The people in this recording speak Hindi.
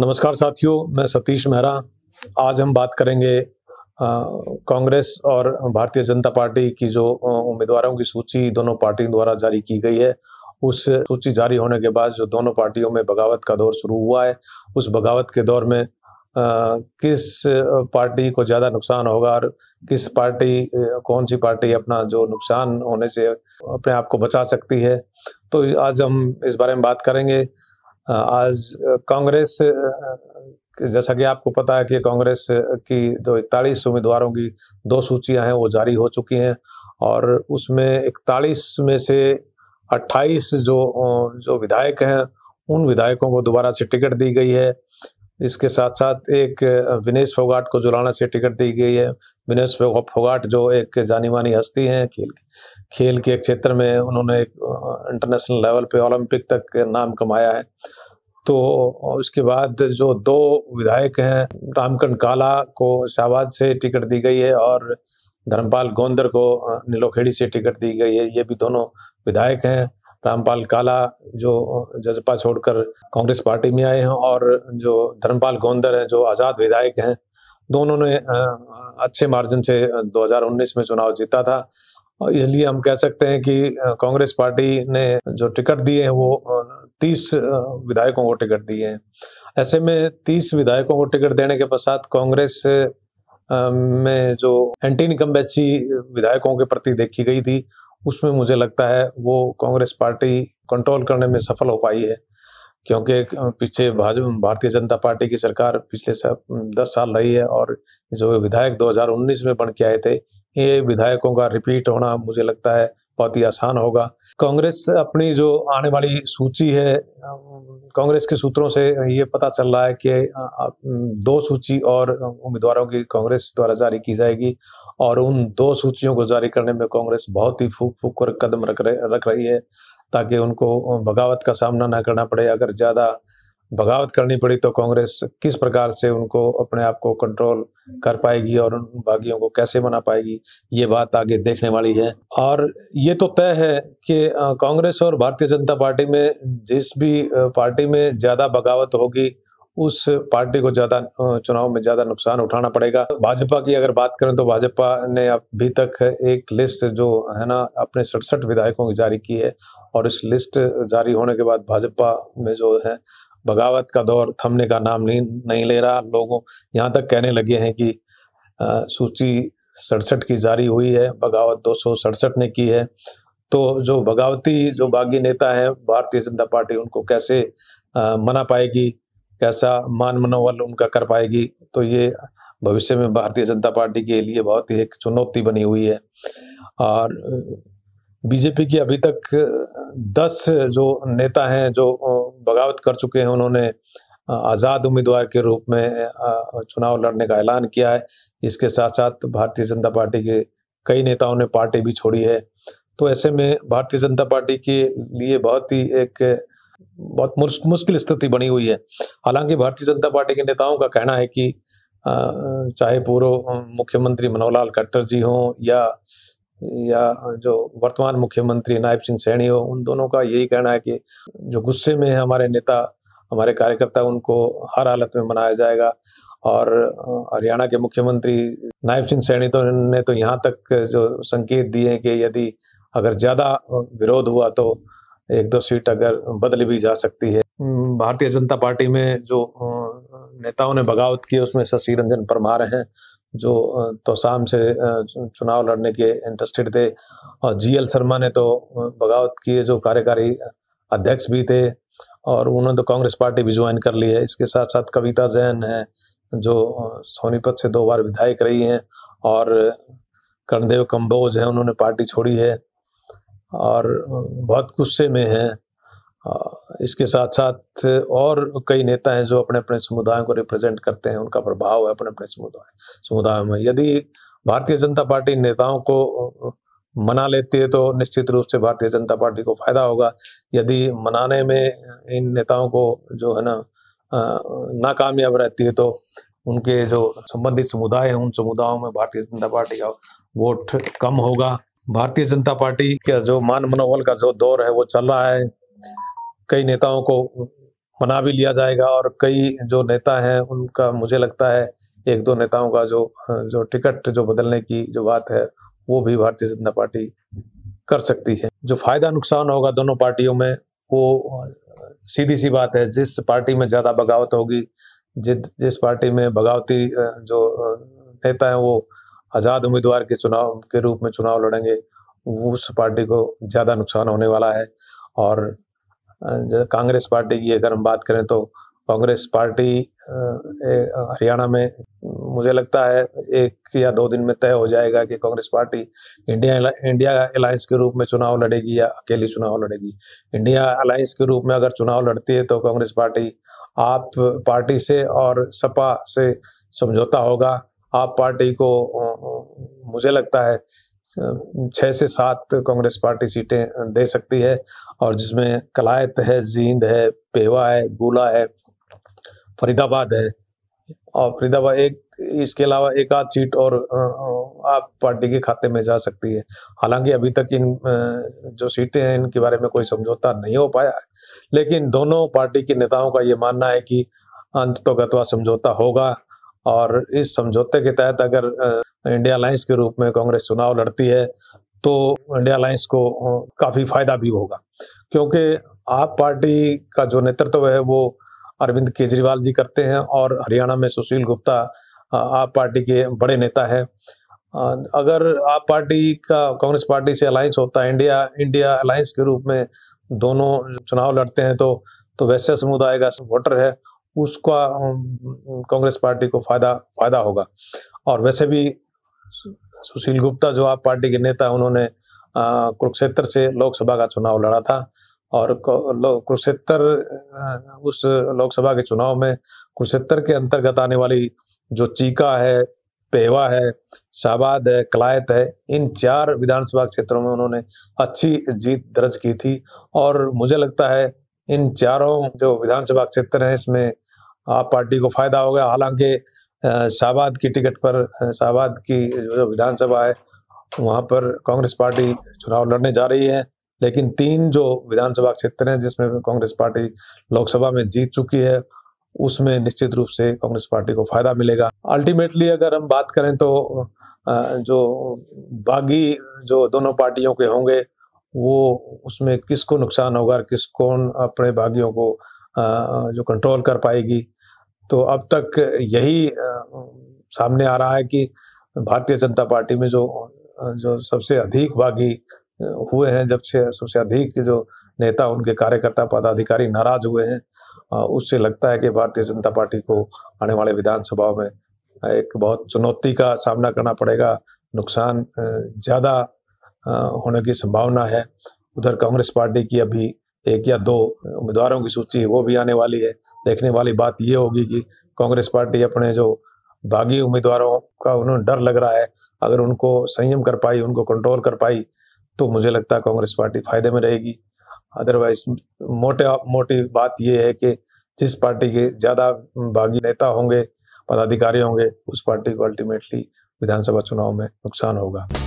नमस्कार साथियों मैं सतीश मेहरा आज हम बात करेंगे कांग्रेस और भारतीय जनता पार्टी की जो उम्मीदवारों की सूची दोनों पार्टियों द्वारा जारी की गई है उस सूची जारी होने के बाद जो दोनों पार्टियों में बगावत का दौर शुरू हुआ है उस बगावत के दौर में आ, किस पार्टी को ज़्यादा नुकसान होगा और किस पार्टी कौन सी पार्टी अपना जो नुकसान होने से अपने आप को बचा सकती है तो आज हम इस बारे में बात करेंगे आज कांग्रेस जैसा कि आपको पता है कि कांग्रेस की जो इकतालीस उम्मीदवारों की दो सूचियां हैं वो जारी हो चुकी हैं और उसमें इकतालीस में से 28 जो जो विधायक हैं उन विधायकों को दोबारा से टिकट दी गई है इसके साथ साथ एक विनेश फोगाट को जुलाना से टिकट दी गई है विनेश फोगाट जो एक जानी मानी हस्ती हैं खेल खेल के एक क्षेत्र में उन्होंने एक इंटरनेशनल लेवल पे ओलंपिक तक नाम कमाया है तो उसके बाद जो दो विधायक हैं रामकंड काला को शाहबाद से टिकट दी गई है और धर्मपाल गोंदर को नीलोखेड़ी से टिकट दी गई है ये भी दोनों विधायक हैं रामपाल काला जो जजपा छोड़कर कांग्रेस पार्टी में आए हैं और जो धर्मपाल गोंदर हैं जो आज़ाद विधायक हैं दोनों ने अच्छे मार्जिन से 2019 में चुनाव जीता था इसलिए हम कह सकते हैं कि कांग्रेस पार्टी ने जो टिकट दिए हैं वो तीस विधायकों को टिकट दिए हैं ऐसे में तीस विधायकों को टिकट देने के पश्चात कांग्रेस में जो एंटी निकम्बैची विधायकों के प्रति देखी गई थी उसमें मुझे लगता है वो कांग्रेस पार्टी कंट्रोल करने में सफल हो पाई है क्योंकि पीछे भाजपा भारतीय जनता पार्टी की सरकार पिछले सब दस साल रही है और जो विधायक 2019 में बन के आए थे ये विधायकों का रिपीट होना मुझे लगता है बहुत ही आसान होगा कांग्रेस अपनी जो आने वाली सूची है कांग्रेस के सूत्रों से ये पता चल रहा है कि दो सूची और उम्मीदवारों की कांग्रेस द्वारा जारी की जाएगी और उन दो सूचियों को जारी करने में कांग्रेस बहुत ही फूक फूक कर कदम रख रहे रख रही है ताकि उनको बगावत का सामना ना करना पड़े अगर ज़्यादा बगावत करनी पड़ी तो कांग्रेस किस प्रकार से उनको अपने आप को कंट्रोल कर पाएगी और उन बागियों को कैसे मना पाएगी ये बात आगे देखने वाली है और ये तो तय है कि कांग्रेस और भारतीय जनता पार्टी में जिस भी पार्टी में ज़्यादा बगावत होगी उस पार्टी को ज्यादा चुनाव में ज्यादा नुकसान उठाना पड़ेगा भाजपा की अगर बात करें तो भाजपा ने अभी तक एक लिस्ट जो है ना अपने सड़सठ विधायकों की जारी की है और इस लिस्ट जारी होने के बाद भाजपा में जो है बगावत का दौर थमने का नाम नहीं नहीं ले रहा लोगों यहाँ तक कहने लगे हैं कि सूची सड़सठ की जारी हुई है बगावत दो ने की है तो जो बगावती जो बागी नेता है भारतीय जनता पार्टी उनको कैसे आ, मना पाएगी कैसा मान मनोबल उनका कर पाएगी तो ये भविष्य में भारतीय जनता पार्टी के लिए बहुत ही एक चुनौती बनी हुई है और बीजेपी की अभी तक दस जो नेता हैं जो बगावत कर चुके हैं उन्होंने आज़ाद उम्मीदवार के रूप में चुनाव लड़ने का ऐलान किया है इसके साथ साथ भारतीय जनता पार्टी के कई नेताओं ने पार्टी भी छोड़ी है तो ऐसे में भारतीय जनता पार्टी के लिए बहुत ही एक बहुत मुश्किल स्थिति बनी हुई है हालांकि भारतीय जनता पार्टी के नेताओं का कहना है कि चाहे पूर्व मुख्यमंत्री मनोहर लाल खट्टर जी हों या या जो वर्तमान मुख्यमंत्री नायब सिंह सैनी हो उन दोनों का यही कहना है कि जो गुस्से में है हमारे नेता हमारे कार्यकर्ता उनको हर हालत में मनाया जाएगा और हरियाणा के मुख्यमंत्री नायब सिंह सैनी तो ने तो यहाँ तक जो संकेत दिए कि यदि अगर ज़्यादा विरोध हुआ तो एक दो सीट अगर बदली भी जा सकती है हम्म, भारतीय जनता पार्टी में जो नेताओं ने बगावत की उसमें शशि रंजन परमार हैं जो तो शाम से चुनाव लड़ने के इंटरेस्टेड थे और जी एल शर्मा ने तो बगावत किए जो कार्यकारी अध्यक्ष भी थे और उन्होंने तो कांग्रेस पार्टी भी ज्वाइन कर ली है इसके साथ साथ कविता जैन हैं जो सोनीपत से दो बार विधायक रही हैं और कर्णदेव कम्बोज हैं उन्होंने पार्टी छोड़ी है और बहुत गुस्से में हैं इसके साथ साथ और कई नेता हैं जो अपने अपने समुदायों को रिप्रेजेंट करते हैं उनका प्रभाव है अपने अपने समुदाय समुदायों में यदि भारतीय जनता पार्टी नेताओं को मना लेती है तो निश्चित रूप से भारतीय जनता पार्टी को फायदा होगा यदि मनाने में इन नेताओं को जो है ना नाकामयाब रहती है तो उनके जो संबंधित समुदाय हैं उन समुदायों में भारतीय जनता पार्टी का वोट कम होगा भारतीय जनता पार्टी का जो मान मनोबल का जो दौर है वो चल रहा है कई नेताओं को मना भी लिया जाएगा और कई जो नेता हैं उनका मुझे लगता है एक दो नेताओं का जो जो टिकट जो बदलने की जो बात है वो भी भारतीय जनता पार्टी कर सकती है जो फायदा नुकसान होगा दोनों पार्टियों में वो सीधी सी बात है जिस पार्टी में ज्यादा बगावत होगी जिस जिस पार्टी में बगावती जो नेता है वो आज़ाद उम्मीदवार के चुनाव के रूप में चुनाव लड़ेंगे उस पार्टी को ज़्यादा नुकसान होने वाला है और कांग्रेस पार्टी की अगर हम बात करें तो कांग्रेस पार्टी हरियाणा में मुझे लगता है एक या दो दिन में तय हो जाएगा कि Congress party India India alliance के रूप में चुनाव लड़ेगी या अकेली चुनाव लड़ेगी इंडिया अलायंस के रूप में अगर चुनाव लड़ती है तो कांग्रेस पार्टी आप पार्टी से और सपा से समझौता होगा आप पार्टी को मुझे लगता है छः से सात कांग्रेस पार्टी सीटें दे सकती है और जिसमें कलायत है जींद है पेवा है गोला है फरीदाबाद है और फरीदाबाद एक इसके अलावा एक आध सीट और आप पार्टी के खाते में जा सकती है हालांकि अभी तक इन जो सीटें हैं इनके बारे में कोई समझौता नहीं हो पाया लेकिन दोनों पार्टी के नेताओं का ये मानना है कि अंततोगत्वा समझौता होगा और इस समझौते के तहत अगर इंडिया अलायंस के रूप में कांग्रेस चुनाव लड़ती है तो इंडिया अलायंस को काफ़ी फायदा भी होगा क्योंकि आप पार्टी का जो नेतृत्व है वो अरविंद केजरीवाल जी करते हैं और हरियाणा में सुशील गुप्ता आप पार्टी के बड़े नेता है अगर आप पार्टी का कांग्रेस पार्टी से अलायंस होता है इंडिया इंडिया अलायंस के रूप में दोनों चुनाव लड़ते हैं तो तो वैश्य समुदाय का वोटर है उसका कांग्रेस पार्टी को फायदा फायदा होगा और वैसे भी सुशील गुप्ता जो आप पार्टी के नेता उन्होंने कुरुक्षेत्र से लोकसभा का चुनाव लड़ा था और कुरुक्षेत्र उस लोकसभा के चुनाव में कुरुक्षेत्र के अंतर्गत आने वाली जो चीका है पेवा है शाबाद है कलायत है इन चार विधानसभा क्षेत्रों में उन्होंने अच्छी जीत दर्ज की थी और मुझे लगता है इन चारों जो विधानसभा क्षेत्र हैं इसमें आप पार्टी को फायदा होगा हालांकि शाहबाद की टिकट पर शाहबाद की जो विधानसभा है वहाँ पर कांग्रेस पार्टी चुनाव लड़ने जा रही है लेकिन तीन जो विधानसभा क्षेत्र हैं जिसमें कांग्रेस पार्टी लोकसभा में जीत चुकी है उसमें निश्चित रूप से कांग्रेस पार्टी को फायदा मिलेगा अल्टीमेटली अगर हम बात करें तो जो बागी जो दोनों पार्टियों के होंगे वो उसमें किसको नुकसान होगा किस कौन अपने बागियों को जो कंट्रोल कर पाएगी तो अब तक यही सामने आ रहा है कि भारतीय जनता पार्टी में जो जो सबसे अधिक बागी हुए हैं जब से सबसे अधिक जो नेता उनके कार्यकर्ता पदाधिकारी नाराज हुए हैं उससे लगता है कि भारतीय जनता पार्टी को आने वाले विधानसभा में एक बहुत चुनौती का सामना करना पड़ेगा नुकसान ज़्यादा होने की संभावना है उधर कांग्रेस पार्टी की अभी एक या दो उम्मीदवारों की सूची वो भी आने वाली है देखने वाली बात ये होगी कि कांग्रेस पार्टी अपने जो बागी उम्मीदवारों का उन्हें डर लग रहा है अगर उनको संयम कर पाई उनको कंट्रोल कर पाई तो मुझे लगता है कांग्रेस पार्टी फायदे में रहेगी अदरवाइज मोटे मोटी बात यह है कि जिस पार्टी के ज़्यादा बागी नेता होंगे पदाधिकारी होंगे उस पार्टी को अल्टीमेटली विधानसभा चुनाव में नुकसान होगा